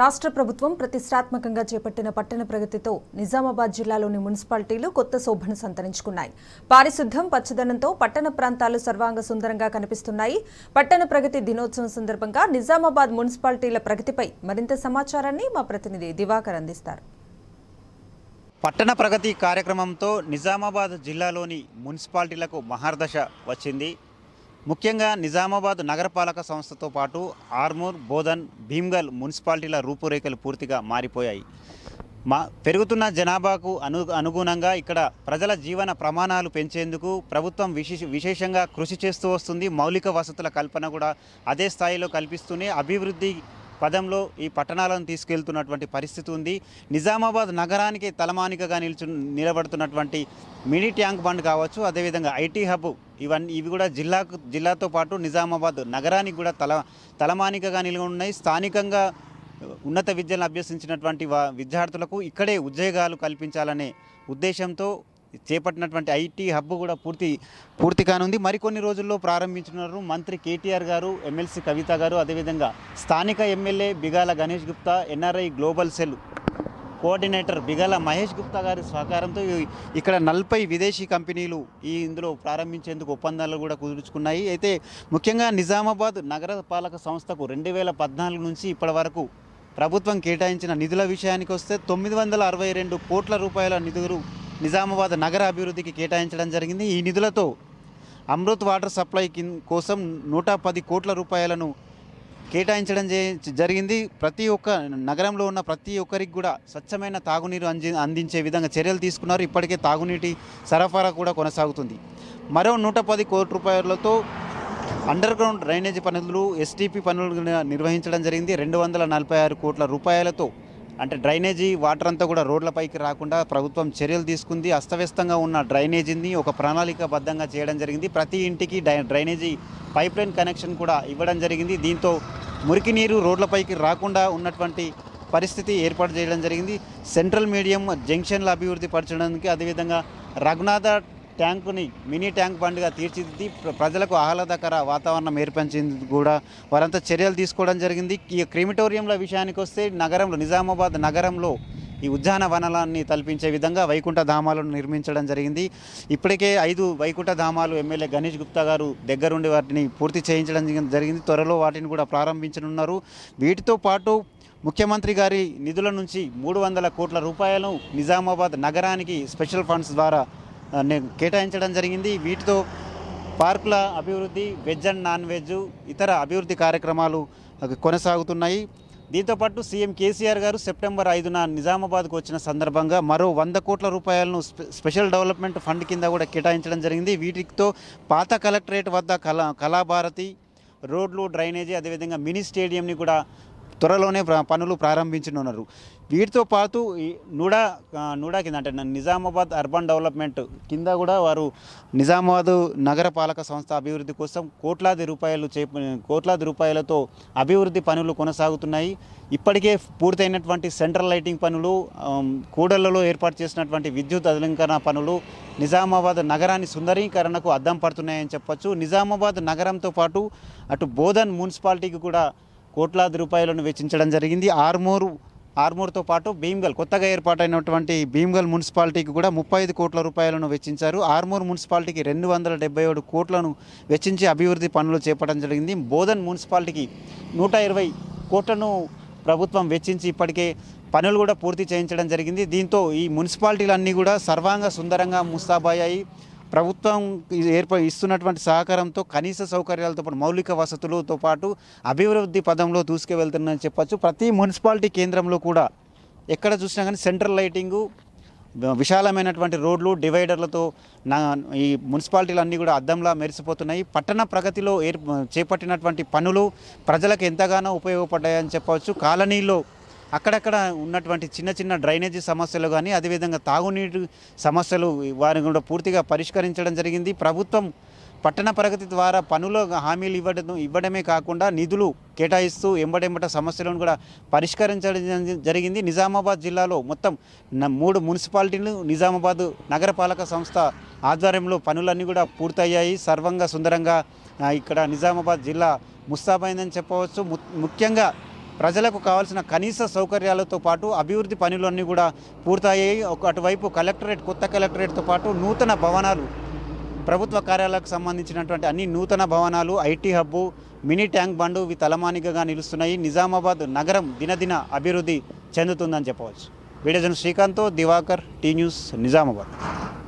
రాష్ట్ర ప్రభుత్వం ప్రతిష్టాత్మకంగా చేపట్టిన పట్టణ ప్రగతితో నిజామాబాద్ జిల్లాలోని మున్సిపాలిటీలు కొత్త శోభను సంతరించుకున్నాయి పారిశుద్ధ్యం పచ్చదనంతో పట్టణ ప్రాంతాలు సర్వాంగ సుందరంగా కనిపిస్తున్నాయి పట్టణ ప్రగతి దినోత్సవం సందర్భంగా నిజామాబాద్ మున్సిపాలిటీల ప్రగతిపై మరింత సమాచారాన్ని మా ప్రతినిధి దివాకర్ అందిస్తారు పట్టణ ప్రగతి కార్యక్రమంతో నిజామాబాద్ జిల్లాలోని మున్సిపాలిటీలకు మహార్దశ వచ్చింది ముఖ్యంగా నిజామాబాద్ నగరపాలక సంస్థతో పాటు ఆర్మూర్ బోధన్ భీమ్గల్ మున్సిపాలిటీల రూపురేఖలు పూర్తిగా మారిపోయాయి మా పెరుగుతున్న జనాభాకు అను అనుగుణంగా ఇక్కడ ప్రజల జీవన ప్రమాణాలు పెంచేందుకు ప్రభుత్వం విశేష విశేషంగా కృషి చేస్తూ వస్తుంది మౌలిక వసతుల కల్పన కూడా అదే స్థాయిలో కల్పిస్తూనే అభివృద్ధి పదంలో ఈ పట్టణాలను తీసుకెళ్తున్నటువంటి పరిస్థితి ఉంది నిజామాబాద్ నగరానికి తలమానికగా నిల్చు నిలబడుతున్నటువంటి మినీ ట్యాంక్ బండ్ కావచ్చు అదేవిధంగా ఐటీ హబ్ ఇవన్నీ ఇవి కూడా జిల్లాకు జిల్లాతో పాటు నిజామాబాద్ నగరానికి కూడా తల తలమానికగా ఉన్నాయి స్థానికంగా ఉన్నత విద్యను అభ్యసించినటువంటి విద్యార్థులకు ఇక్కడే ఉద్యోగాలు కల్పించాలనే ఉద్దేశంతో చేపట్టినటువంటి ఐటీ హబ్ కూడా పూర్తి పూర్తి కానుంది మరికొన్ని రోజుల్లో ప్రారంభించనున్నారు మంత్రి కేటీఆర్ గారు ఎమ్మెల్సీ కవిత గారు అదేవిధంగా స్థానిక MLA Bigala Ganesh Gupta NRI global cell coordinator Bigala Mahesh Gupta గారి సహకారంతో ఇక్కడ నలభై విదేశీ కంపెనీలు ఈ ఇందులో ప్రారంభించేందుకు ఒప్పందాలు కూడా కుదుర్చుకున్నాయి అయితే ముఖ్యంగా నిజామాబాద్ నగరపాలక సంస్థకు రెండు వేల పద్నాలుగు నుంచి ఇప్పటి వరకు ప్రభుత్వం కేటాయించిన నిధుల విషయానికి వస్తే తొమ్మిది వందల అరవై రెండు కోట్ల రూపాయల నిధులు నిజామాబాద్ నగర అభివృద్ధికి కేటాయించడం జరిగింది ఈ నిధులతో అమృత్ వాటర్ సప్లై కోసం నూట పది కోట్ల రూపాయలను కేటాయించడం జరిగింది ప్రతి ఒక్క నగరంలో ఉన్న ప్రతి ఒక్కరికి కూడా స్వచ్ఛమైన తాగునీరు అంది అందించే విధంగా చర్యలు తీసుకున్నారు ఇప్పటికే తాగునీటి సరఫరా కూడా కొనసాగుతుంది మరో నూట పది కోట్ల రూపాయలతో అండర్ గ్రౌండ్ డ్రైనేజీ పనులు ఎస్టీపీ పనులు నిర్వహించడం జరిగింది రెండు వందల నలభై ఆరు కోట్ల రూపాయలతో అంటే డ్రైనేజీ వాటర్ అంతా కూడా రోడ్లపైకి రాకుండా ప్రభుత్వం చర్యలు తీసుకుంది అస్తవ్యస్తంగా ఉన్న డ్రైనేజీని ఒక ప్రణాళికబద్ధంగా చేయడం జరిగింది ప్రతి ఇంటికి డ్రైనేజీ పైప్ లైన్ కనెక్షన్ కూడా ఇవ్వడం జరిగింది దీంతో మురికి నీరు రోడ్లపైకి రాకుండా ఉన్నటువంటి పరిస్థితి ఏర్పాటు చేయడం జరిగింది సెంట్రల్ మీడియం జంక్షన్ల అభివృద్ధి పరచడానికి అదేవిధంగా రఘునాథ ట్యాంకుని మినీ ట్యాంక్ బండ్గా తీర్చిదిద్ది ప్రజలకు ఆహ్లాదకర వాతావరణం ఏర్పరిచింది కూడా వారంతా చర్యలు తీసుకోవడం జరిగింది ఈ క్రిమిటోరియంల విషయానికి వస్తే నగరంలో నిజామాబాద్ నగరంలో ఈ ఉద్యాన వనాలన్నీ తలపించే విధంగా వైకుంఠ ధామాలను నిర్మించడం జరిగింది ఇప్పటికే ఐదు వైకుంఠ ధామాలు ఎమ్మెల్యే గణేష్ గుప్తా గారు దగ్గరుండి వాటిని పూర్తి చేయించడం జరిగింది త్వరలో వాటిని కూడా ప్రారంభించనున్నారు వీటితో పాటు ముఖ్యమంత్రి గారి నిధుల నుంచి మూడు వందల కోట్ల రూపాయలను నిజామాబాద్ నగరానికి స్పెషల్ ఫండ్స్ ద్వారా కేటాయించడం జరిగింది వీటితో పార్కుల అభివృద్ధి వెజ్ అండ్ నాన్ వెజ్ ఇతర అభివృద్ధి కార్యక్రమాలు కొనసాగుతున్నాయి దీంతోపాటు సీఎం కేసీఆర్ గారు సెప్టెంబర్ ఐదున నిజామాబాద్కు వచ్చిన సందర్భంగా మరో వంద కోట్ల రూపాయలను స్పెషల్ డెవలప్మెంట్ ఫండ్ కింద కూడా కేటాయించడం జరిగింది వీటితో పాత కలెక్టరేట్ వద్ద కళా కళాభారతి రోడ్లు డ్రైనేజీ అదేవిధంగా మినీ స్టేడియంని కూడా త్వరలోనే పనులు ప్రారంభించనున్నారు వీటితో పాటు నూడా నూడా కింద అంటే నిజామాబాద్ అర్బన్ డెవలప్మెంట్ కింద కూడా వారు నిజామాబాద్ నగరపాలక సంస్థ అభివృద్ధి కోసం కోట్లాది రూపాయలు చే కోట్లాది రూపాయలతో అభివృద్ధి పనులు కొనసాగుతున్నాయి ఇప్పటికే పూర్తయినటువంటి సెంట్రల్ లైటింగ్ పనులు కూడళ్లలో ఏర్పాటు చేసినటువంటి విద్యుత్ అలంకరణ పనులు నిజామాబాద్ నగరాన్ని సుందరీకరణకు అద్దం పడుతున్నాయని చెప్పచ్చు నిజామాబాద్ నగరంతో పాటు అటు బోధన్ మున్సిపాలిటీకి కూడా కోట్లాది రూపాయలను వెచ్చించడం జరిగింది ఆర్మూరు ఆర్మూర్తో పాటు భీమ్గల్ కొత్తగా ఏర్పాటైనటువంటి భీమ్గల్ మున్సిపాలిటీకి కూడా ముప్పై ఐదు కోట్ల రూపాయలను వెచ్చించారు ఆర్మూర్ మున్సిపాలిటీకి రెండు వందల డెబ్బై ఏడు కోట్లను వెచ్చించి అభివృద్ధి పనులు చేపట్టడం జరిగింది బోధన్ మున్సిపాలిటీకి నూట ఇరవై కోట్లను ప్రభుత్వం వెచ్చించి ఇప్పటికే పనులు కూడా పూర్తి చేయించడం జరిగింది దీంతో ఈ మున్సిపాలిటీలన్నీ కూడా సర్వాంగ సుందరంగా ముస్తాబాయాయి ప్రభుత్వం ఏర్ప ఇస్తున్నటువంటి సహకారంతో కనీస సౌకర్యాలతో పాటు మౌలిక వసతులతో పాటు అభివృద్ధి పదంలో దూసుకువెళ్తుందని చెప్పచ్చు ప్రతి మున్సిపాలిటీ కేంద్రంలో కూడా ఎక్కడ చూసినా కానీ సెంట్రల్ లైటింగు విశాలమైనటువంటి రోడ్లు డివైడర్లతో నా ఈ మున్సిపాలిటీలు అన్నీ కూడా అద్దంలా మెరిసిపోతున్నాయి పట్టణ ప్రగతిలో ఏర్ చేపట్టినటువంటి పనులు ప్రజలకు ఎంతగానో ఉపయోగపడ్డాయని చెప్పవచ్చు కాలనీలో అక్కడక్కడ ఉన్నటువంటి చిన్న చిన్న డ్రైనేజీ సమస్యలు కానీ అదేవిధంగా తాగునీటి సమస్యలు వారిని కూడా పూర్తిగా పరిష్కరించడం జరిగింది ప్రభుత్వం పట్టణ ప్రగతి ద్వారా పనులు హామీలు ఇవ్వడం ఇవ్వడమే కాకుండా నిధులు కేటాయిస్తూ ఎంబడెంబట సమస్యలను కూడా పరిష్కరించడం జరిగింది నిజామాబాద్ జిల్లాలో మొత్తం మూడు మున్సిపాలిటీలు నిజామాబాద్ నగరపాలక సంస్థ ఆధ్వర్యంలో పనులన్నీ కూడా పూర్తయ్యాయి సర్వంగా సుందరంగా ఇక్కడ నిజామాబాద్ జిల్లా ముస్తాబైందని చెప్పవచ్చు ముఖ్యంగా ప్రజలకు కావాల్సిన కనీస సౌకర్యాలతో పాటు అభివృద్ధి పనులన్నీ కూడా పూర్తయ్యాయి ఒక అటువైపు కలెక్టరేట్ కొత్త కలెక్టరేట్తో పాటు నూతన భవనాలు ప్రభుత్వ కార్యాలయాలకు సంబంధించినటువంటి అన్ని నూతన భవనాలు IT hub mini tank bund ఇవి తలమానికగా నిలుస్తున్నాయి నిజామాబాద్ నగరం దినదిన అభివృద్ధి చెందుతుందని చెప్పవచ్చు video Srikanth Divakar T news Nizamabad